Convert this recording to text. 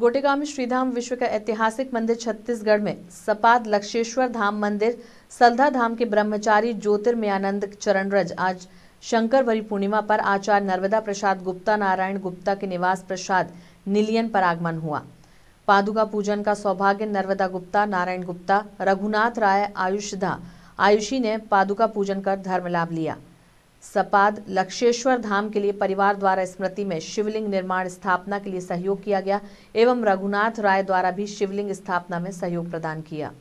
गोटेगा में श्रीधाम विश्व का ऐतिहासिक मंदिर छत्तीसगढ़ में सपाद लक्षेश्वर धाम मंदिर सलधा धाम के ब्रह्मचारी ज्योतिर्मयानंद चरणरज आज शंकर भरी पूर्णिमा पर आचार्य नर्मदा प्रसाद गुप्ता नारायण गुप्ता के निवास प्रसाद निलियन पर आगमन हुआ पादुका पूजन का सौभाग्य नर्मदा गुप्ता नारायण गुप्ता रघुनाथ राय आयुषधा आयुषी ने पादुका पूजन कर धर्म लाभ लिया सपाद लक्षेश्वर धाम के लिए परिवार द्वारा स्मृति में शिवलिंग निर्माण स्थापना के लिए सहयोग किया गया एवं रघुनाथ राय द्वारा भी शिवलिंग स्थापना में सहयोग प्रदान किया